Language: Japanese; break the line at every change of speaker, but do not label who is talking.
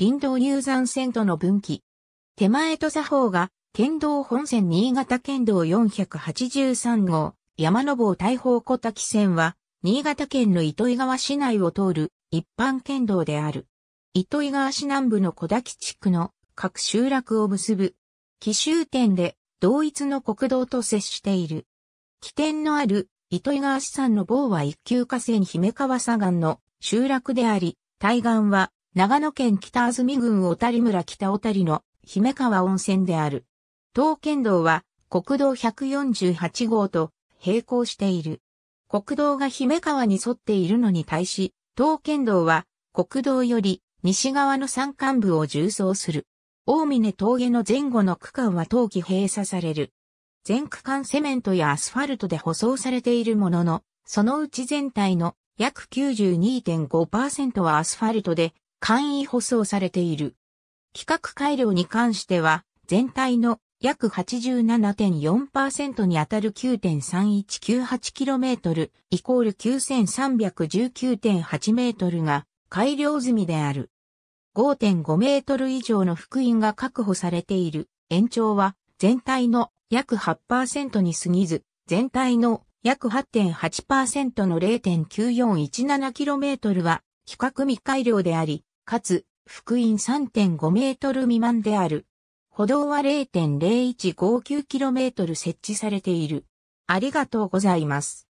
林道入山線との分岐。手前と左方が、県道本線新潟県道483号、山登大砲小滝線は、新潟県の糸魚川市内を通る一般県道である。糸魚川市南部の小滝地区の各集落を結ぶ。奇襲点で同一の国道と接している。起点のある糸魚川市産の某は一級河川姫川左岸の集落であり、対岸は長野県北安住郡小谷村北小谷の姫川温泉である。東県道は国道148号と並行している。国道が姫川に沿っているのに対し、東県道は国道より西側の山間部を縦走する。大峰峠の前後の区間は冬季閉鎖される。全区間セメントやアスファルトで舗装されているものの、そのうち全体の約92.5%はアスファルトで、簡易舗装されている。規格改良に関しては、全体の約87.4%にあたる 9.3198km イコール9319.8メートルが改良済みである。5.5メートル以上の福音が確保されている延長は全体の約8%に過ぎず、全体の約8.8%の 0.9417km は比較未改良であり、かつ、福音3.5メートル未満である。歩道は 0.0159km 設置されている。ありがとうございま
す。